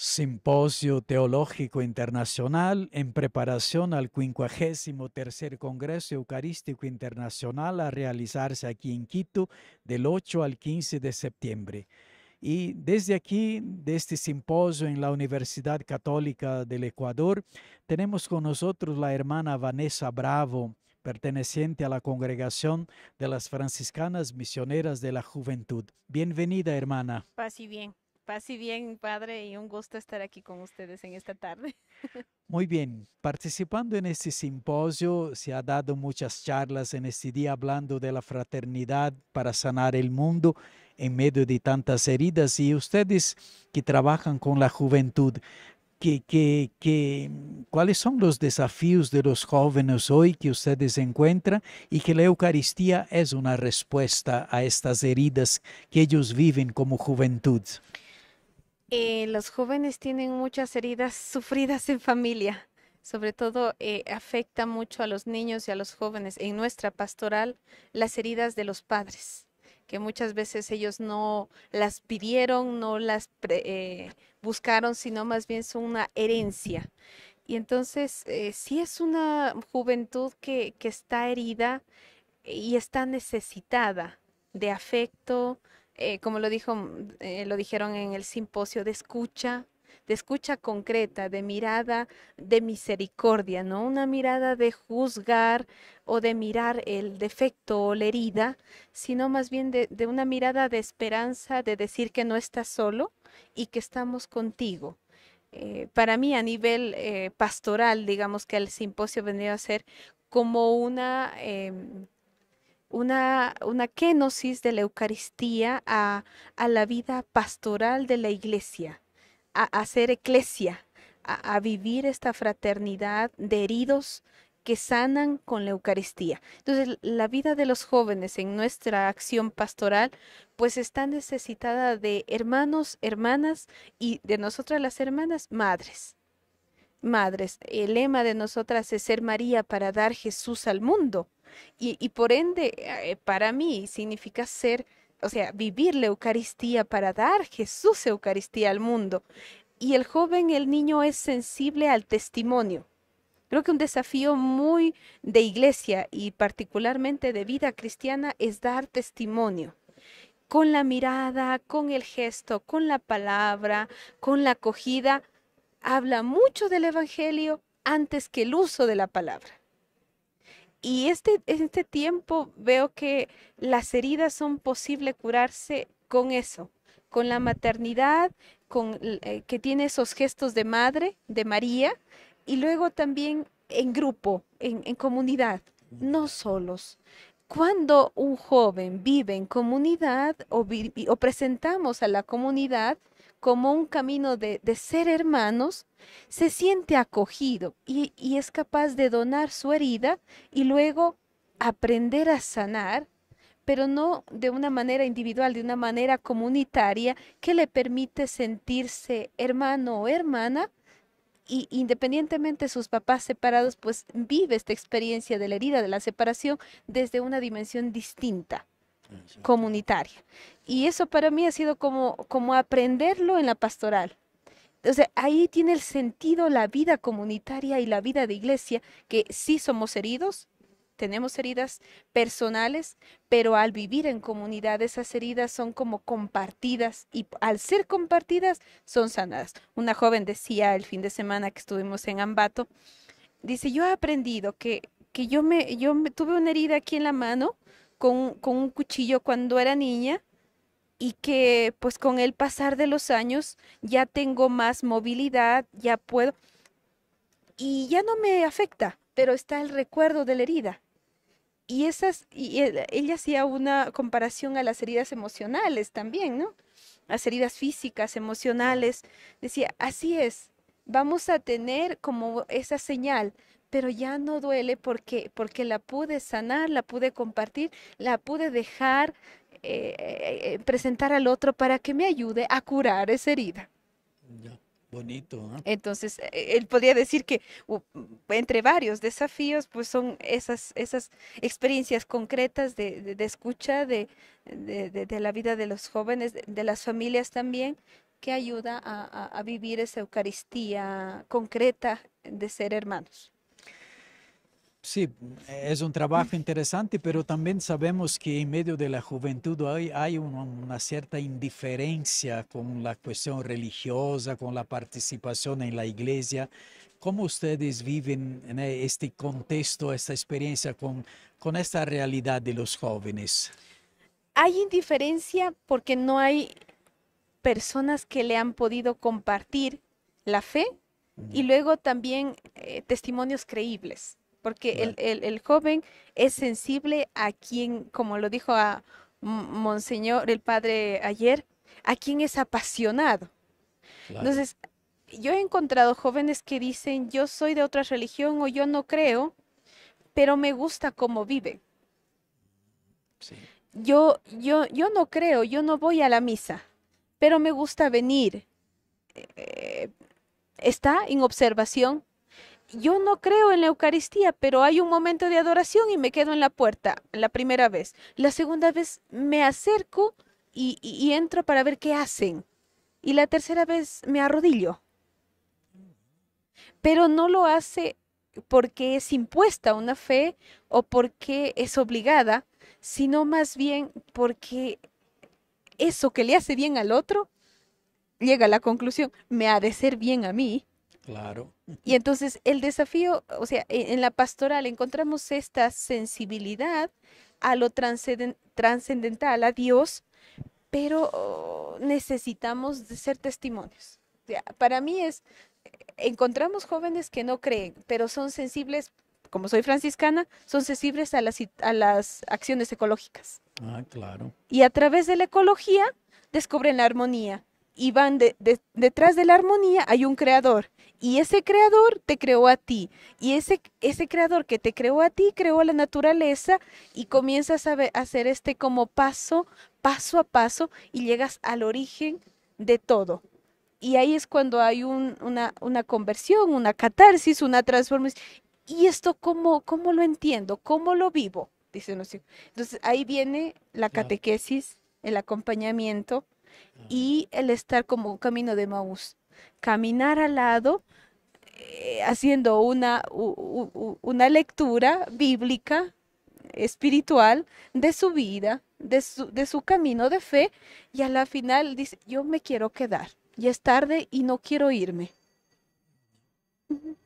Simposio Teológico Internacional en preparación al 53 Congreso Eucarístico Internacional a realizarse aquí en Quito del 8 al 15 de septiembre. Y desde aquí, de este simposio en la Universidad Católica del Ecuador, tenemos con nosotros la hermana Vanessa Bravo, perteneciente a la congregación de las franciscanas misioneras de la juventud. Bienvenida, hermana. Paz bien. Pase bien, padre, y un gusto estar aquí con ustedes en esta tarde. Muy bien, participando en este simposio se ha dado muchas charlas en este día hablando de la fraternidad para sanar el mundo en medio de tantas heridas y ustedes que trabajan con la juventud, que, que, ¿cuáles son los desafíos de los jóvenes hoy que ustedes encuentran y que la Eucaristía es una respuesta a estas heridas que ellos viven como juventud? Eh, los jóvenes tienen muchas heridas sufridas en familia. Sobre todo eh, afecta mucho a los niños y a los jóvenes en nuestra pastoral las heridas de los padres, que muchas veces ellos no las pidieron, no las eh, buscaron, sino más bien son una herencia. Y entonces sí es una juventud que, que está herida y está necesitada de afecto, eh, como lo, dijo, mm, eh, lo dijeron en el simposio, de escucha, de escucha concreta, de mirada de misericordia, no una mirada de juzgar o de mirar el defecto o la herida, sino más bien de, una mirada de esperanza, de decir que no estás solo y que estamos contigo. Eh, para mí a nivel pastoral, digamos que el simposio venía a ser como una... Em, una, una kenosis de la Eucaristía a, la vida pastoral de la iglesia, a, hacer ser eclesia, a, a, vivir esta fraternidad de heridos que sanan con la Eucaristía. Entonces, la vida de los jóvenes en nuestra acción pastoral, pues está necesitada de hermanos, hermanas y de nosotras las hermanas, madres madres. El lema de nosotras es ser María para dar Jesús al mundo. Y, y por ende, eh, para mí significa ser, o sea, vivir la Eucaristía para dar Jesús Eucaristía al mundo. Y el joven, el niño es sensible al testimonio. Creo que un desafío muy de iglesia y particularmente de vida cristiana es dar testimonio con la mirada, con el gesto, con la palabra, con la acogida, habla mucho del Evangelio antes que el uso de la palabra. Y este, este tiempo veo que las heridas son posible curarse con eso, con la maternidad, con, eh, que tiene esos gestos de madre, de María, y luego también en grupo, en comunidad, no solos. Cuando un joven vive en comunidad o, presentamos a la comunidad como un camino de, ser hermanos, se siente acogido y es capaz de donar su herida y luego aprender a sanar pero no de una manera individual, de una manera comunitaria que le permite sentirse hermano o hermana y independientemente de sus papás separados, pues vive esta experiencia de la herida, de la separación, desde una dimensión distinta comunitaria. Y eso para mí ha sido como, como aprenderlo en la pastoral. entonces ahí tiene el sentido la vida comunitaria y la vida de iglesia, que sí somos heridos, tenemos heridas personales, pero al vivir en comunidad esas heridas son como compartidas y al ser compartidas son sanadas. Una joven decía el fin de semana que estuvimos en Ambato, dice, yo he aprendido que, que yo, me, yo tuve una herida aquí en la mano con un cuchillo cuando era niña y que pues con el pasar de los años ya tengo más movilidad, ya puedo y ya no me afecta, pero está el recuerdo de la herida y esas, y ella hacía una comparación a las heridas emocionales también, ¿no? Las heridas físicas, emocionales. Decía, así es, vamos a tener como esa señal, pero ya no duele porque, porque la pude sanar, la pude compartir, la pude dejar eh, eh, eh, presentar al otro para que me ayude a curar esa herida. Bonito. Entonces, e, e, él podría decir que entre varios desafíos, pues son esas, esas experiencias concretas de, escucha de, la vida de los jóvenes, de, las familias también, que ayuda a vivir esa Eucaristía concreta de ser hermanos. Sí, es un trabajo interesante, pero también sabemos que en medio de la juventud hay, hay una, cierta indiferencia con la cuestión religiosa, con la participación en la iglesia. ¿Cómo ustedes viven este contexto, esta experiencia con, esta realidad de los jóvenes? Hay indiferencia porque no hay personas que le han podido compartir la fe y mm. luego también eh, testimonios creíbles porque el, joven es sensible a quien, como lo dijo a Monseñor, el padre ayer, a quien es apasionado. Entonces, yo he encontrado jóvenes que dicen, yo soy de otra religión o yo no creo, pero me gusta cómo vive. Yo, yo, yo no creo, yo no voy a la misa, pero me gusta venir. Eh, eh, está en observación, yo no creo en la Eucaristía, pero hay un momento de adoración y me quedo en la puerta la primera vez. La segunda vez me acerco y, entro para ver qué hacen. Y la tercera vez me arrodillo. Pero no lo hace porque es impuesta una fe o porque es obligada, sino más bien porque eso que le hace bien al otro, llega a la conclusión, me ha de ser bien a mí Claro. Y entonces el desafío, o sea, e, en la pastoral encontramos esta sensibilidad a lo trascendental, a Dios, pero oh, necesitamos de ser testimonios. para mí es, e, encontramos jóvenes que no creen, pero son sensibles, como soy franciscana, son sensibles a las, a las acciones ecológicas. Ah, claro. Y a través de la ecología descubren la armonía, y van detrás de la armonía hay un creador y ese creador te creó a ti y ese, ese creador que te creó a ti creó a la naturaleza y comienzas a, hacer este como paso, paso a paso y llegas al origen de todo. Y ahí es cuando hay una, una, conversión, una catarsis, una transformación. ¿Y esto cómo, cómo lo entiendo? ¿Cómo lo vivo? Dicen los hijos. Entonces ahí viene la catequesis, el acompañamiento, y el estar como camino de Maús, caminar al lado eh, haciendo una, una lectura bíblica, espiritual, de su vida, de su, de su camino de fe, y a la final dice, yo me quiero quedar, y es tarde y no quiero irme.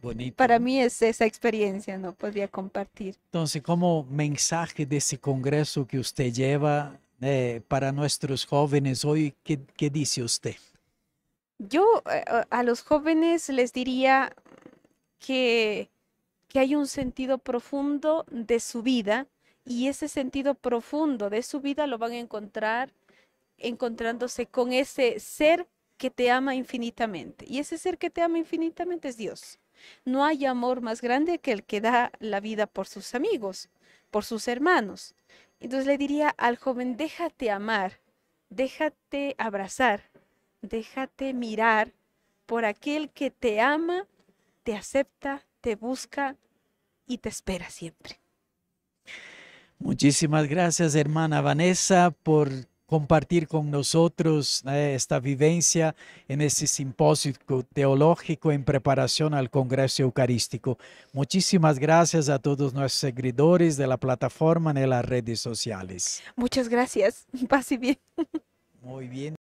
Bonito. Para mí es esa experiencia, ¿no? Podría compartir. Entonces, como mensaje de ese congreso que usted lleva, eh, para nuestros jóvenes hoy? ¿Qué, dice usted? Yo eh, a los jóvenes les diría que, que hay un sentido profundo de su vida y ese sentido profundo de su vida lo van a encontrar encontrándose con ese ser que te ama infinitamente. Y ese ser que te ama infinitamente es Dios. No hay amor más grande que el que da la vida por sus amigos, por sus hermanos. Entonces le diría al joven, déjate amar, déjate abrazar, déjate mirar por aquel que te ama, te acepta, te busca y te espera siempre. Muchísimas gracias, hermana Vanessa, por compartir con nosotros eh, esta vivencia en este simposio teológico en preparación al Congreso Eucarístico. Muchísimas gracias a todos nuestros seguidores de la plataforma en las redes sociales. Muchas gracias. Pase bien. Muy bien.